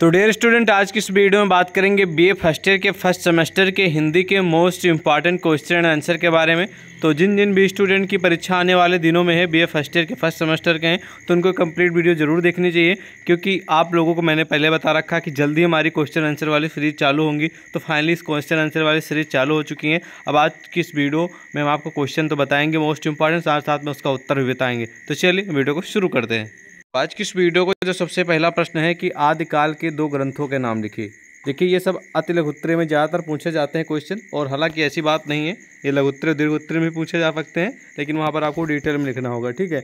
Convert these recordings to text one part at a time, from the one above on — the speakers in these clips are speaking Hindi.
तो डेयर स्टूडेंट आज की इस वीडियो में बात करेंगे बीए फर्स्ट ईयर के फर्स्ट सेमेस्टर के हिंदी के most important question and answer के बारे में तो जिन जिन बी स्टूडेंट की परीक्षा आने वाले दिनों में है बीए फर्स्ट ईयर के फर्स्ट सेमेस्टर के हैं तो उनको कंप्लीट वीडियो जरूर देखनी चाहिए क्योंकि आप लोगों को मैंने पहले बता रखा कि जल्दी हमारी क्वेश्चन आंसर वाली सीरीज चालू होंगी तो फाइनली इस क्वेश्चन आंसर वाली सीरीज चालू हो चुकी है अब आज की इस वीडियो में हम आपको क्वेश्चन तो बताएंगे मोस्ट इंपॉर्टेंट साथ साथ में उसका उत्तर भी बताएंगे तो चलिए वीडियो को शुरू करते हैं आज की इस वीडियो को जो सबसे पहला प्रश्न है कि आदिकाल के दो ग्रंथों के नाम लिखिए देखिए ये सब अति लघुत्तरे में ज़्यादातर पूछे जाते हैं क्वेश्चन और हालांकि ऐसी बात नहीं है ये लघुत्तरे दीर्घोत्तरे में पूछे जा सकते हैं लेकिन वहाँ पर आपको डिटेल में लिखना होगा ठीक है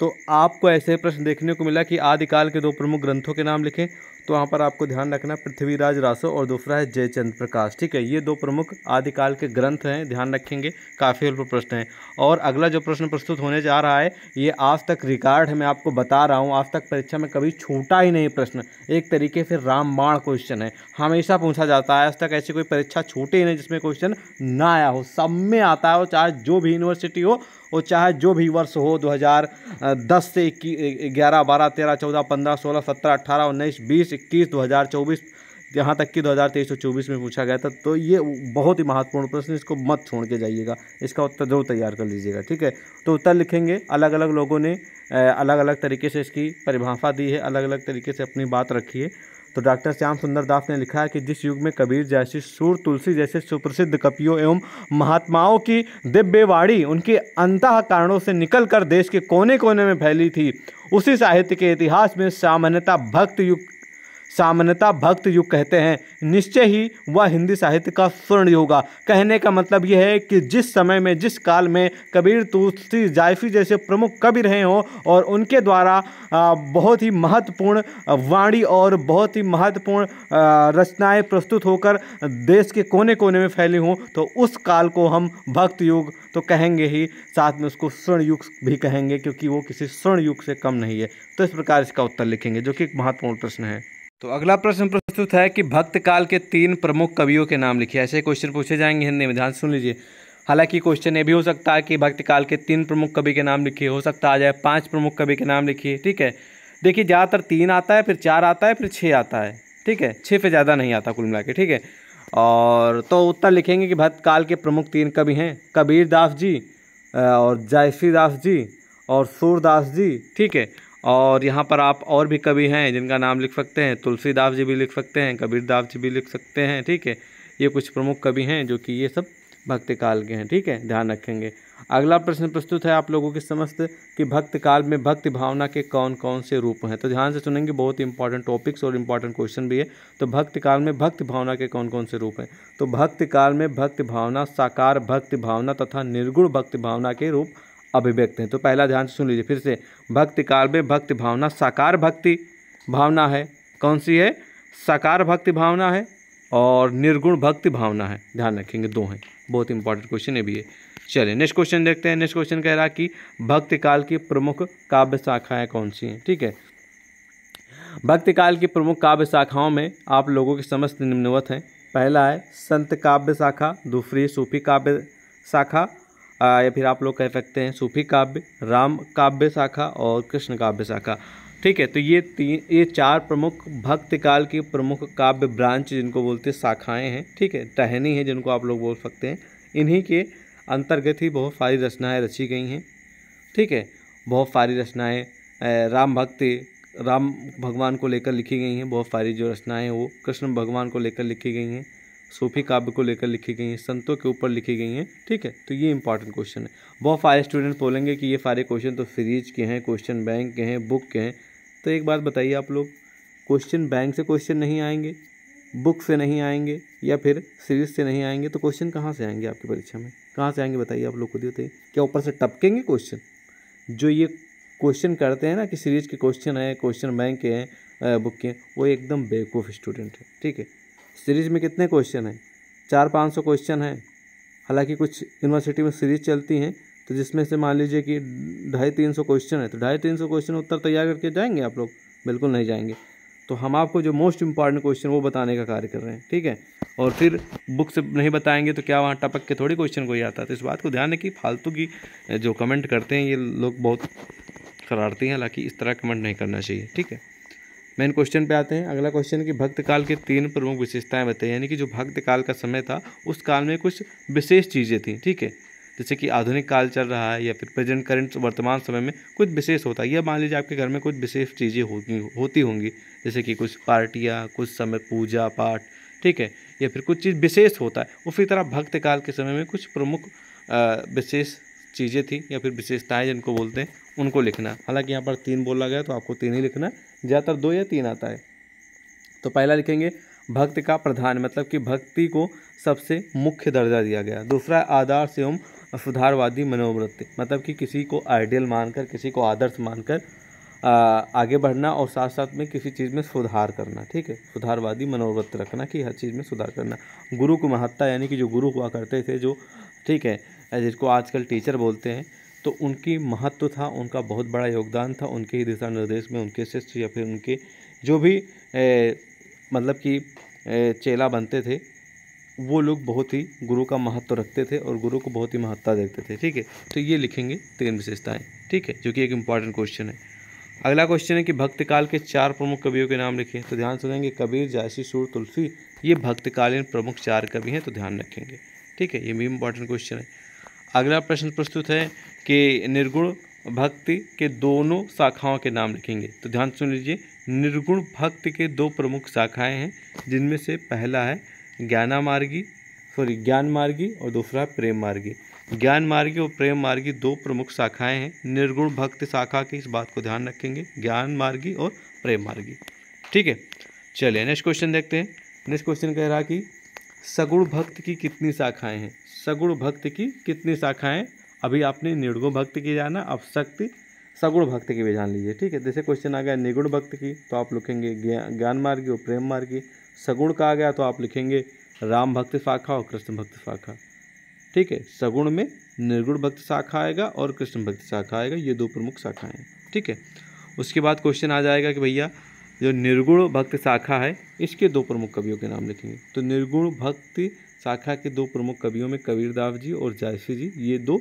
तो आपको ऐसे प्रश्न देखने को मिला कि आदिकाल के दो प्रमुख ग्रंथों के नाम लिखें तो वहाँ पर आपको ध्यान रखना पृथ्वीराज रासो और दूसरा है जयचंद्र प्रकाश ठीक है ये दो प्रमुख आदिकाल के ग्रंथ हैं ध्यान रखेंगे काफ़ी अल्प प्रश्न हैं और अगला जो प्रश्न प्रस्तुत होने जा रहा है ये आज तक रिकॉर्ड है मैं आपको बता रहा हूँ आज तक परीक्षा में कभी छूटा ही नहीं प्रश्न एक तरीके से रामबाण क्वेश्चन है हमेशा पूछा जाता है आज तक ऐसी कोई परीक्षा छूटे ही नहीं जिसमें क्वेश्चन ना आया हो सब में आता है चाहे जो भी यूनिवर्सिटी हो वो चाहे जो भी वर्ष हो 2010 से ग्यारह बारह तेरह चौदह पंद्रह सोलह सत्रह अट्ठारह उन्नीस बीस इक्कीस दो हज़ार चौबीस यहाँ तक कि 2023 और 24 में पूछा गया था तो ये बहुत ही महत्वपूर्ण प्रश्न इसको मत छोड़ के जाइएगा इसका उत्तर जरूर तैयार कर लीजिएगा ठीक है तो उत्तर लिखेंगे अलग अलग लोगों ने अलग अलग तरीके से इसकी परिभाषा दी है अलग अलग तरीके से अपनी बात रखी है तो डॉक्टर श्याम सुंदर दास ने लिखा है कि जिस युग में कबीर जैसी सूर तुलसी जैसे सुप्रसिद्ध कपियों एवं महात्माओं की दिव्यवाड़ी उनके अंत कारणों से निकलकर देश के कोने कोने में फैली थी उसी साहित्य के इतिहास में सामान्यता भक्त युग सामान्यता भक्त युग कहते हैं निश्चय ही वह हिंदी साहित्य का स्वर्ण युग होगा कहने का मतलब यह है कि जिस समय में जिस काल में कबीर तुलसी जायफी जैसे प्रमुख कवि रहे हों और उनके द्वारा बहुत ही महत्वपूर्ण वाणी और बहुत ही महत्वपूर्ण रचनाएं प्रस्तुत होकर देश के कोने कोने में फैली हों तो उस काल को हम भक्त युग तो कहेंगे ही साथ में उसको स्वर्ण युग भी कहेंगे क्योंकि वो किसी स्वर्ण युग से कम नहीं है तो इस प्रकार इसका उत्तर लिखेंगे जो कि एक महत्वपूर्ण प्रश्न है तो अगला प्रश्न प्रस्तुत है कि भक्त काल के तीन प्रमुख कवियों के नाम लिखिए ऐसे क्वेश्चन पूछे जाएंगे हिंदी में ध्यान सुन लीजिए हालांकि क्वेश्चन ये भी हो सकता है कि भक्त काल के तीन प्रमुख कवि के नाम लिखिए हो सकता आ जाए पाँच प्रमुख कवि के नाम लिखिए ठीक है देखिए ज़्यादातर तीन आता है फिर चार आता है फिर छः आता है ठीक है छः पे ज़्यादा नहीं आता कुल मिला के ठीक है और तो उत्तर लिखेंगे कि भक्त काल के प्रमुख तीन कवि हैं कबीरदास जी और जायसी जी और सूरदास जी ठीक है और यहाँ पर आप और भी कवि हैं जिनका नाम लिख सकते हैं तुलसीदास जी भी लिख सकते हैं कबीर दास जी भी लिख सकते हैं ठीक है ये कुछ प्रमुख कवि हैं जो कि ये सब भक्ति काल के हैं ठीक है ध्यान रखेंगे अगला प्रश्न प्रस्तुत है आप लोगों के समस्त कि भक्त काल में भक्ति भावना के कौन कौन से रूप हैं तो ध्यान से सुनेंगे बहुत ही इंपॉर्टेंट टॉपिक्स और इम्पॉर्टेंट क्वेश्चन भी है तो भक्त काल में भक्त भावना के कौन कौन से रूप हैं तो भक्ति काल में भक्त भावना साकार भक्त भावना तथा निर्गुण भक्त भावना के रूप अभिव्यक्त हैं तो पहला ध्यान से सुन लीजिए फिर से भक्ति काल में भक्ति भावना साकार भक्ति भावना है कौन सी है साकार भक्ति भावना है और निर्गुण भक्ति भावना है ध्यान रखेंगे दो हैं बहुत इंपॉर्टेंट क्वेश्चन है भी है चलिए नेक्स्ट क्वेश्चन देखते हैं नेक्स्ट क्वेश्चन कह रहा है कि भक्ति काल की प्रमुख काव्य शाखाएँ कौन सी हैं ठीक है भक्ति काल की प्रमुख काव्य शाखाओं में आप लोगों के समस्त निम्नवत हैं पहला है संत काव्य शाखा दूसरी सूफी काव्य शाखा या फिर आप लोग कह सकते हैं सूफी काव्य राम काव्य शाखा और कृष्ण काव्य शाखा ठीक है तो ये तीन ये चार प्रमुख भक्त काल की प्रमुख काव्य ब्रांच जिनको बोलते हैं शाखाएँ हैं ठीक है टहनी है जिनको आप लोग बोल सकते हैं इन्हीं के अंतर्गत ही बहुत सारी रचनाएँ रची गई हैं ठीक है बहुत सारी रचनाएँ राम भक्ति राम भगवान को लेकर लिखी गई हैं बहुत सारी जो रचनाएँ वो कृष्ण भगवान को लेकर लिखी गई हैं सूफी काव्य को लेकर लिखी गई हैं संतों के ऊपर लिखी गई हैं ठीक है तो ये इंपॉर्टेंट क्वेश्चन है बहुत सारे स्टूडेंट्स बोलेंगे कि ये सारे क्वेश्चन तो सीरीज के हैं क्वेश्चन बैंक के हैं बुक के हैं तो एक बात बताइए आप लोग क्वेश्चन बैंक से क्वेश्चन नहीं आएंगे बुक से नहीं आएंगे या फिर सीरीज से नहीं आएंगे तो क्वेश्चन कहाँ से आएंगे आपकी परीक्षा में कहाँ से आएंगे बताइए आप लोग को देते क्या ऊपर से टपकेंगे क्वेश्चन जो ये क्वेश्चन करते हैं ना कि सीरीज के क्वेश्चन हैं क्वेश्चन बैंक के हैं बुक के वो एकदम बेवकूफ़ स्टूडेंट है ठीक है सीरीज में कितने क्वेश्चन हैं चार पाँच सौ क्वेश्चन हैं हालांकि कुछ यूनिवर्सिटी में सीरीज चलती हैं तो जिसमें से मान लीजिए कि ढाई तीन सौ क्वेश्चन है तो ढाई तीन सौ क्वेश्चन उत्तर तैयार करके जाएंगे आप लोग बिल्कुल नहीं जाएंगे तो हम आपको जो मोस्ट इंपॉर्टेंट क्वेश्चन वो बताने का कार्य कर रहे हैं ठीक है और फिर बुक से नहीं बताएंगे तो क्या वहाँ टपक के थोड़ी क्वेश्चन कोई आता है तो इस बात को ध्यान रखिए फालतू की जो कमेंट करते हैं ये लोग बहुत करारती हैं हालांकि इस तरह कमेंट नहीं करना चाहिए ठीक है मेन क्वेश्चन पे आते हैं अगला क्वेश्चन कि भक्त काल के तीन प्रमुख विशेषताएं बताई यानी कि जो भक्त काल का समय था उस काल में कुछ विशेष चीज़ें थी ठीक है जैसे कि आधुनिक काल चल रहा है या फिर प्रेजेंट करंट वर्तमान समय में कुछ विशेष होता है या मान लीजिए आपके घर में कुछ विशेष चीज़ें होगी होती होंगी जैसे कि कुछ पार्टियाँ कुछ समय पूजा पाठ ठीक है या फिर कुछ चीज़ विशेष होता है उसी तरह भक्त काल के समय में कुछ प्रमुख विशेष चीज़ें थी या फिर विशेषताएँ जिनको बोलते हैं उनको लिखना हालांकि यहाँ पर तीन बोला गया तो आपको तीन ही लिखना ज़्यादातर दो या तीन आता है तो पहला लिखेंगे भक्त का प्रधान मतलब कि भक्ति को सबसे मुख्य दर्जा दिया गया दूसरा आदर्श एवं सुधारवादी मनोवृत्ति मतलब कि किसी को आइडियल मानकर किसी को आदर्श मानकर आगे बढ़ना और साथ साथ में किसी चीज़ में सुधार करना ठीक है सुधारवादी मनोवृत्ति रखना कि हर चीज़ में सुधार करना गुरु की महत्ता यानी कि जो गुरु हुआ करते थे जो ठीक है जिसको आजकल टीचर बोलते हैं तो उनकी महत्व था उनका बहुत बड़ा योगदान था उनके ही दिशा निर्देश में उनके शिष्य या फिर उनके जो भी ए, मतलब कि चेला बनते थे वो लोग बहुत ही गुरु का महत्व रखते थे और गुरु को बहुत ही महत्ता देते थे ठीक है तो ये लिखेंगे तीन विशेषताएँ ठीक है जो कि एक इम्पॉर्टेंट क्वेश्चन है अगला क्वेश्चन है कि भक्तकाल के चार प्रमुख कवियों के नाम लिखें तो ध्यान सुनेंगे कबीर जायसी सूर तुलसी ये भक्तकालीन प्रमुख चार कवि हैं तो ध्यान रखेंगे ठीक है ये भी इम्पॉर्टेंट क्वेश्चन है अगला प्रश्न प्रस्तुत है के निर्गुण भक्ति के दोनों शाखाओं के नाम लिखेंगे तो ध्यान सुन लीजिए निर्गुण भक्ति के दो प्रमुख शाखाएं हैं जिनमें से पहला है ज्ञाना मार्गी सॉरी ज्ञान मार्गी और दूसरा प्रेम मार्गी ज्ञान मार्गी और प्रेम मार्गी दो प्रमुख शाखाएं हैं निर्गुण भक्त शाखा की इस बात को ध्यान रखेंगे ज्ञान मार्गी और प्रेम मार्गी ठीक है चलिए नेक्स्ट क्वेश्चन देखते हैं नेक्स्ट क्वेश्चन कह रहा कि सगुण भक्त की कितनी शाखाएं हैं सगुण भक्त की कितनी शाखाएं अभी आपने निर्गुण भक्त की जाना अब शक्ति सगुण भक्त की भी जान लीजिए ठीक है जैसे क्वेश्चन आ गया निगुण भक्त की तो आप लिखेंगे ज्ञान मार्गी और प्रेम मार्गी सगुण का आ गया तो आप लिखेंगे राम भक्त शाखा और कृष्ण भक्त शाखा ठीक है सगुण में निर्गुण भक्त शाखा आएगा और कृष्ण भक्त शाखा आएगा ये दो प्रमुख शाखाएं हैं ठीक है उसके बाद क्वेश्चन आ जाएगा कि भैया जो निर्गुण भक्त शाखा है इसके दो प्रमुख कवियों के नाम लिखेंगे तो निर्गुण भक्ति शाखा के दो प्रमुख कवियों में कबीरदास जी और जायसी जी ये दो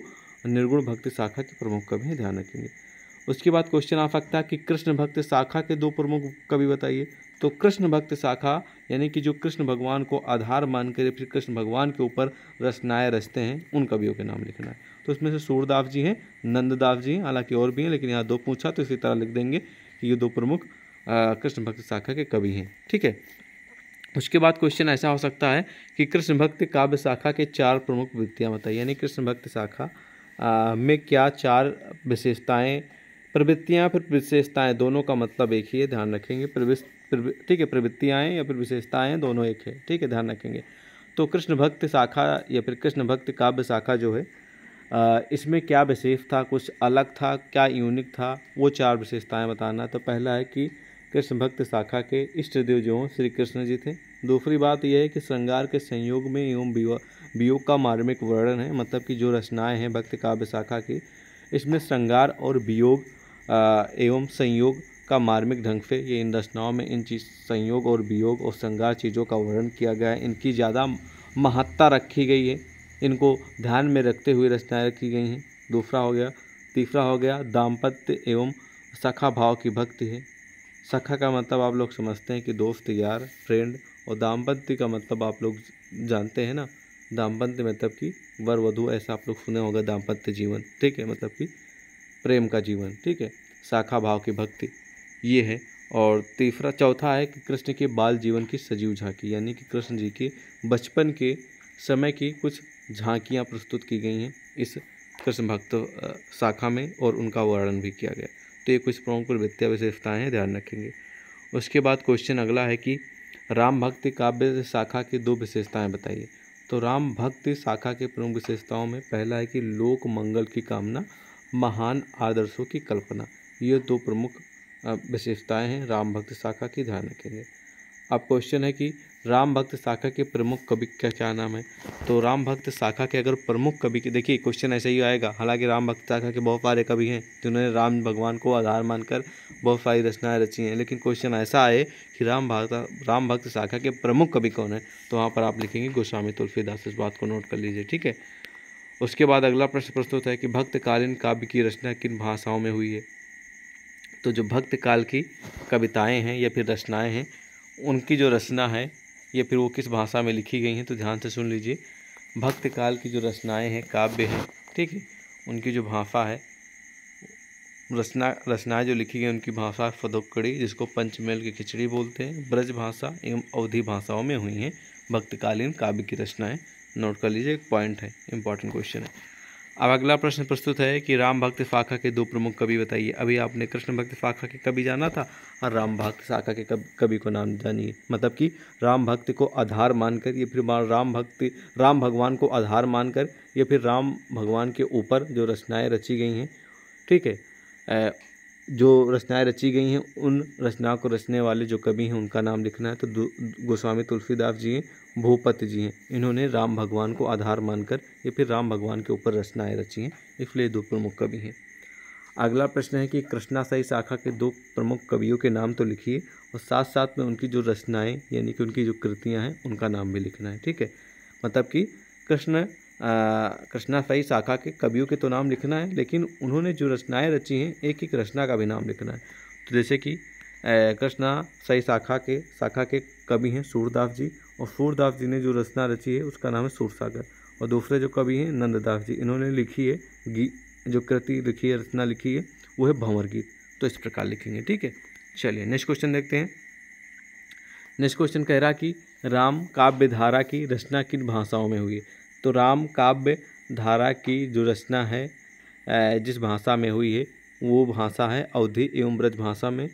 निर्गुण भक्ति शाखा के प्रमुख कवि हैं ध्यान रखेंगे उसके बाद क्वेश्चन आ सकता है कि कृष्ण भक्त शाखा के दो प्रमुख कवि बताइए तो कृष्ण भक्त शाखा यानी कि जो कृष्ण भगवान को आधार मानकर फिर कृष्ण भगवान के ऊपर रचनाएँ रचते हैं उन कवियों के नाम लिखना है तो उसमें से सूरदास जी हैं नंददास जी हैं हालांकि और भी हैं लेकिन यहाँ दो पूछा तो इसी तरह लिख देंगे कि ये दो प्रमुख कृष्ण भक्त शाखा के कवि हैं ठीक है उसके बाद क्वेश्चन ऐसा हो सकता है कि कृष्ण भक्त काव्य शाखा के चार प्रमुख वृत्तियाँ बताइए यानी कृष्ण भक्त शाखा में क्या चार विशेषताएं प्रवृत्तियाँ फिर विशेषताएं दोनों का मतलब एक ही है ध्यान रखेंगे ठीक है प्रवृत्तियाँ या फिर विशेषताएँ दोनों एक है ठीक है ध्यान रखेंगे तो कृष्ण भक्त शाखा या फिर कृष्ण भक्त काव्य शाखा जो है इसमें क्या विशेष था कुछ अलग था क्या यूनिक था वो चार विशेषताएं बताना तो पहला है कि कृष्ण भक्त शाखा के इष्ट देव जो हों श्री कृष्ण जी थे दूसरी बात यह है कि श्रृंगार के संयोग में एवं विवाह वियोग का मार्मिक वर्णन है मतलब कि जो रचनाएं हैं भक्त काव्य शाखा की इसमें श्रृंगार और वियोग एवं संयोग का मार्मिक ढंग से ये इन रचनाओं में इन चीज संयोग और वियोग और श्रृंगार चीज़ों का वर्णन किया गया है इनकी ज़्यादा महत्ता रखी गई है इनको ध्यान में रखते हुए रचनाएँ रखी गई हैं दूसरा हो गया तीसरा हो गया दाम्पत्य एवं सखा भाव की भक्ति है सखा का मतलब आप लोग समझते हैं कि दोस्त यार फ्रेंड और दाम्पत्य का मतलब आप लोग जानते हैं ना दाम्पत्य मतलब कि वर वधु ऐसा आप लोग सुने होगा दाम्पत्य जीवन ठीक है मतलब कि प्रेम का जीवन ठीक है शाखा भाव की भक्ति ये है और तीसरा चौथा है कि कृष्ण के बाल जीवन की सजीव झांकी यानी कि कृष्ण जी के बचपन के समय की कुछ झांकियां प्रस्तुत की गई हैं इस कृष्ण भक्त शाखा में और उनका वर्णन भी किया गया तो ये कुछ प्रमुख वित्तीय विशेषताएँ हैं ध्यान रखेंगे उसके बाद क्वेश्चन अगला है कि राम भक्ति काव्य शाखा की दो विशेषताएँ बताइए तो राम भक्ति शाखा के प्रमुख विशेषताओं में पहला है कि लोक मंगल की कामना महान आदर्शों की कल्पना ये दो प्रमुख विशेषताएं हैं राम भक्ति शाखा की ध्यान रखेंगे अब क्वेश्चन है कि राम भक्त शाखा के प्रमुख कवि का क्या नाम है तो राम भक्त शाखा के अगर प्रमुख कवि के देखिए क्वेश्चन ऐसे ही आएगा हालांकि राम भक्त शाखा के बहुत सारे कवि हैं जिन्होंने राम भगवान को आधार मानकर बहुत सारी रचनाएं रची हैं लेकिन क्वेश्चन ऐसा आए कि राम भक्त राम भक्त शाखा के प्रमुख कवि कौन है तो वहाँ पर आप लिखेंगे गोस्वामी तुलसीदास इस बात को नोट कर लीजिए ठीक है उसके बाद अगला प्रश्न प्रस्तुत है कि भक्तकालीन काव्य की रचना किन भाषाओं में हुई है तो जो भक्त काल की कविताएँ हैं या फिर रचनाएँ हैं उनकी जो रचना है या फिर वो किस भाषा में लिखी गई हैं तो ध्यान से सुन लीजिए भक्त काल की जो रचनाएं हैं काव्य हैं ठीक है उनकी जो भाषा है रचना रचनाएँ जो लिखी गई उनकी भाषा फदोकड़ी जिसको पंचमेल की खिचड़ी बोलते हैं ब्रज भाषा एवं अवधि भाषाओं में हुई हैं भक्तकालीन काव्य की रचनाएँ नोट कर लीजिए एक पॉइंट है इंपॉर्टेंट क्वेश्चन है अब अगला प्रश्न प्रस्तुत है कि राम भक्त फाखा के दो प्रमुख कवि बताइए अभी आपने कृष्ण भक्त फाखा के कवि जाना था और राम भक्त शाखा के कवि को नाम जानिए मतलब कि राम भक्त को आधार मानकर ये फिर राम भक्त राम भगवान को आधार मानकर या फिर राम भगवान के ऊपर जो रचनाएँ रची गई हैं ठीक है जो रचनाएं रची गई हैं उन रचनाओं को रचने वाले जो कवि हैं उनका नाम लिखना है तो गोस्वामी तुलसीदास जी हैं भूपत जी हैं इन्होंने राम भगवान को आधार मानकर ये फिर राम भगवान के ऊपर रचनाएं रची हैं इसलिए दो प्रमुख कवि हैं अगला प्रश्न है कि कृष्णाशाही शाखा के दो प्रमुख कवियों के नाम तो लिखिए और साथ साथ में उनकी जो रचनाएँ यानी कि उनकी जो कृतियाँ हैं उनका नाम भी लिखना है ठीक है मतलब कि कृष्ण कृष्णा साई शाखा के कवियों के तो नाम लिखना है लेकिन उन्होंने जो रचनाएं रची हैं एक एक रचना का भी नाम लिखना है तो जैसे कि कृष्णा साई शाखा के शाखा के कवि हैं सूरदास जी और सूरदास जी ने जो रचना रची है उसका नाम है सूरसागर और दूसरे जो कवि हैं नंददास जी इन्होंने लिखी है गी जो कृति लिखी है रचना लिखी है वो है भंवर गीत तो इस प्रकार लिखेंगे ठीक है चलिए नेक्स्ट क्वेश्चन देखते हैं नेक्स्ट क्वेश्चन कह रहा कि राम काव्य धारा की रचना किन भाषाओं में हुई है तो राम काव्य धारा की जो रचना है जिस भाषा में हुई है वो भाषा है अवधि एवं ब्रज भाषा में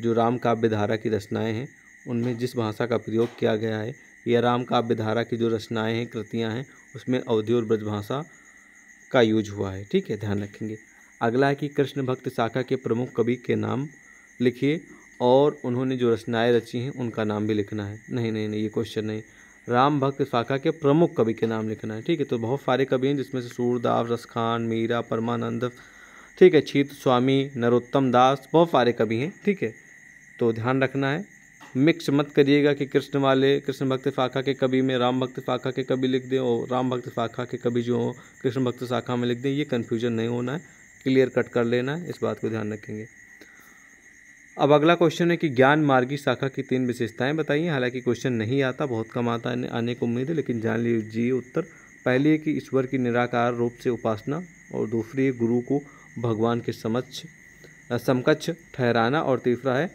जो राम काव्य धारा की रचनाएँ हैं उनमें जिस भाषा का प्रयोग किया गया है या राम काव्य धारा की जो रचनाएँ हैं कृतियाँ हैं उसमें अवधि और ब्रज भाषा का यूज हुआ है ठीक है ध्यान रखेंगे अगला है कि कृष्ण भक्त शाखा के प्रमुख कवि के नाम लिखिए और उन्होंने जो रचनाएँ रची हैं उनका नाम भी लिखना है नहीं नहीं नहीं ये क्वेश्चन नहीं राम भक्त शाखा के प्रमुख कवि के नाम लिखना है ठीक है तो बहुत सारे कवि हैं जिसमें से सूरदास रसखान मीरा परमानंद ठीक है छीत स्वामी नरोत्तम दास बहुत सारे कवि हैं ठीक है तो ध्यान रखना है मिक्स मत करिएगा कि कृष्ण वाले कृष्ण भक्त शाखा के कवि में राम भक्त शाखा के कवि लिख दें और राम भक्त शाखा के कवि जो हों कृष्ण भक्त शाखा में लिख दें ये कन्फ्यूजन नहीं होना है क्लियर कट कर लेना है इस बात को ध्यान रखेंगे अब अगला क्वेश्चन है कि ज्ञान मार्गी शाखा की तीन विशेषताएं बताइए हालांकि क्वेश्चन नहीं आता बहुत कम आता है आने को उम्मीद है लेकिन जान लीजिए उत्तर पहली है कि ईश्वर की निराकार रूप से उपासना और दूसरी है गुरु को भगवान के समक्ष समकक्ष ठहराना और तीसरा है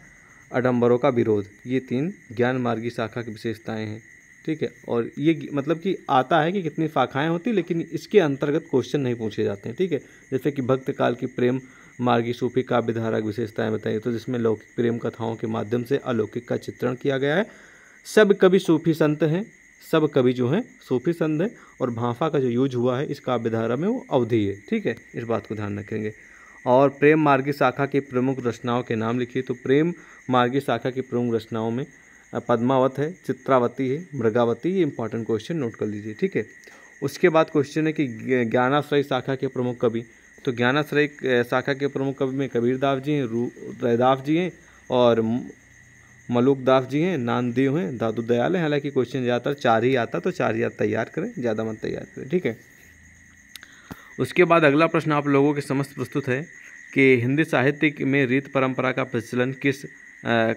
अडम्बरों का विरोध ये तीन ज्ञान मार्गी शाखा की विशेषताएँ हैं ठीक है और ये मतलब कि आता है कि कितनी शाखाएँ होती लेकिन इसके अंतर्गत क्वेश्चन नहीं पूछे जाते हैं ठीक है जैसे कि भक्त काल की प्रेम मार्गी सूफी काव्यधारक विशेषताएं बताई तो जिसमें लौकिक प्रेम कथाओं के माध्यम से अलौकिक का चित्रण किया गया है सब कवि सूफी संत हैं सब कवि जो हैं सूफी संत हैं और भाफा का जो यूज हुआ है इस काव्यधारा में वो अवधि है ठीक है इस बात को ध्यान रखेंगे और प्रेम मार्गी शाखा की प्रमुख रचनाओं के नाम लिखिए तो प्रेम मार्गी शाखा की प्रमुख रचनाओं में पद्मावत है चित्रावती है मृगावती ये इंपॉर्टेंट क्वेश्चन नोट कर लीजिए ठीक है उसके बाद क्वेश्चन है कि ज्ञानाश्रय शाखा के प्रमुख कवि तो ज्ञानाश्रय शाखा के प्रमुख कवि में कबीरदास जी हैं रू रैदास जी हैं और मलूक दास जी हैं नानदेव हैं दादू दयाल हैं हालांकि क्वेश्चन ज़्यादातर चार ही आता तो चार ही याद तैयार करें ज़्यादा मत तैयार करें ठीक है उसके बाद अगला प्रश्न आप लोगों के समस्त प्रस्तुत है कि हिंदी साहित्य में रीत परंपरा का प्रचलन किस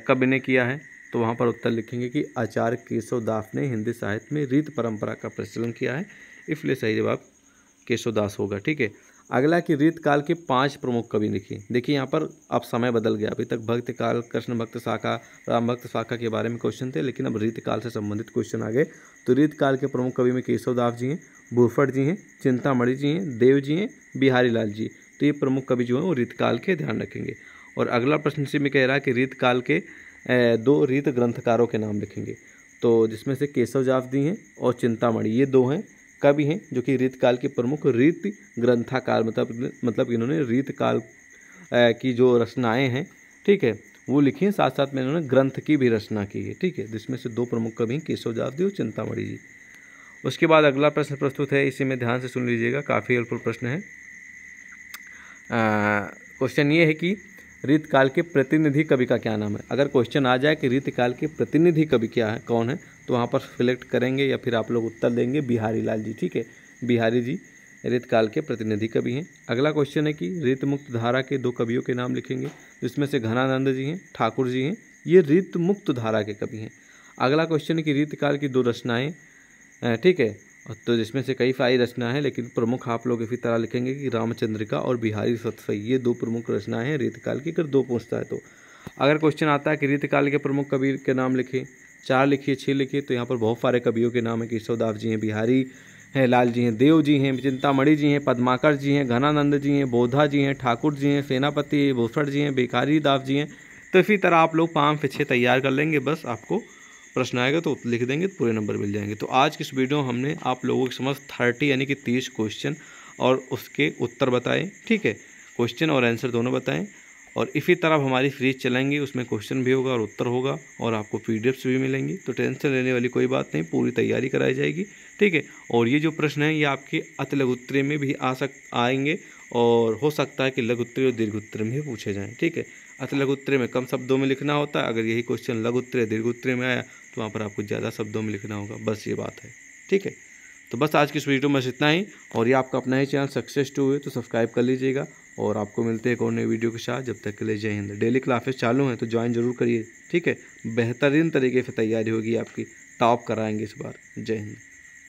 कवि ने किया है तो वहाँ पर उत्तर लिखेंगे कि आचार्य केशव दास ने हिंदी साहित्य में रीत परंपरा का प्रचलन किया है इसलिए सही जवाब केशवदास होगा ठीक है अगला कि रीत काल के पांच प्रमुख कवि लिखे देखिए यहाँ पर अब समय बदल गया अभी तक भक्त काल कृष्ण भक्त शाखा राम भक्त शाखा के बारे में क्वेश्चन थे लेकिन अब रीत काल से संबंधित क्वेश्चन आ गए तो रीत काल के प्रमुख कवि में दास जी हैं भूफट जी हैं चिंतामणि जी हैं देव जी हैं बिहारी लाल जी तो ये प्रमुख कवि जो हैं वो रीत काल के ध्यान रखेंगे और अगला प्रश्न से मैं कह रहा है कि रीत काल के दो रीत ग्रंथकारों के नाम लिखेंगे तो जिसमें से केशव दी हैं और चिंतामणि ये दो हैं कवि हैं जो कि रीत काल के प्रमुख रीत ग्रंथाकार मतलब मतलब इन्होंने रीत काल की जो रचनाएं हैं ठीक है वो लिखी हैं साथ साथ में इन्होंने ग्रंथ की भी रचना की है ठीक है जिसमें से दो प्रमुख कवि हैं केशव जावदी और चिंतामढ़ी जी उसके बाद अगला प्रश्न प्रस्तुत है इसी में ध्यान से सुन लीजिएगा काफ़ी हेल्पफुल प्रश्न है क्वेश्चन ये है कि रीतकाल काल के प्रतिनिधि कवि का क्या नाम है अगर क्वेश्चन आ जाए कि रीतकाल काल के प्रतिनिधि कवि क्या है कौन है तो वहाँ पर सिलेक्ट करेंगे या फिर आप लोग उत्तर देंगे बिहारी लाल जी ठीक है बिहारी जी रीतकाल काल के प्रतिनिधि कवि हैं अगला क्वेश्चन है कि रीत मुक्त धारा के दो कवियों के नाम लिखेंगे जिसमें से घनानंद जी हैं ठाकुर जी हैं ये रीत मुक्त धारा के कवि हैं अगला क्वेश्चन है कि रीतकाल काल की दो रचनाएँ ठीक है तो जिसमें से कई सारी रचनाएं हैं लेकिन प्रमुख आप लोग इसी तरह लिखेंगे कि रामचंद्रिका और बिहारी सत्सई ये दो प्रमुख रचनाएं हैं रीतकाल की अगर दो पूछता है तो अगर क्वेश्चन आता है कि रीतकाल के प्रमुख कबीर के नाम लिखे चार लिखिए छः लिखिए तो यहाँ पर बहुत सारे कवियों के नाम है केशवदास जी हैं बिहारी हैं लाल जी हैं देव जी हैं चिंतामणि जी हैं पद्माकर जी हैं घनानंद जी हैं बोधा जी हैं ठाकुर जी हैं सेनापति भूषण जी हैं बेकारी दास जी हैं तो इसी तरह आप लोग पाँच से छः तैयार कर लेंगे बस आपको प्रश्न आएगा तो लिख देंगे तो पूरे नंबर मिल जाएंगे तो आज की इस वीडियो में हमने आप लोगों के समझ थर्टी यानी कि तीस क्वेश्चन और उसके उत्तर बताएं ठीक है क्वेश्चन और आंसर दोनों बताएं और इसी तरह हमारी फ्रीज चलेंगी उसमें क्वेश्चन भी होगा और उत्तर होगा और आपको पी भी मिलेंगी तो टेंशन लेने वाली कोई बात नहीं पूरी तैयारी कराई जाएगी ठीक है और ये जो प्रश्न है ये आपके अति लघुत्तरी में भी आ सक आएंगे और हो सकता है कि लघु उत्तरी और दीर्घ उत्तरी में भी पूछे जाएँ ठीक है अतः लघु उत्तरी में कम शब्दों में लिखना होता है अगर यही क्वेश्चन लघु उत्तरी दीर्घ उत्तरी में आया तो वहाँ पर आपको ज़्यादा शब्दों में लिखना होगा बस ये बात है ठीक है तो बस आज की इस वीडियो में बस इतना ही और ये आपका अपना ही चैनल सक्सेस टू हुए तो सब्सक्राइब कर लीजिएगा और आपको मिलते हैं एक और नई वीडियो के साथ जब तक के लिए जय हिंद डेली क्लासेस चालू हैं तो ज्वाइन जरूर करिए ठीक है बेहतरीन तरीके से तैयारी होगी आपकी टॉप कराएंगे इस बार जय हिंद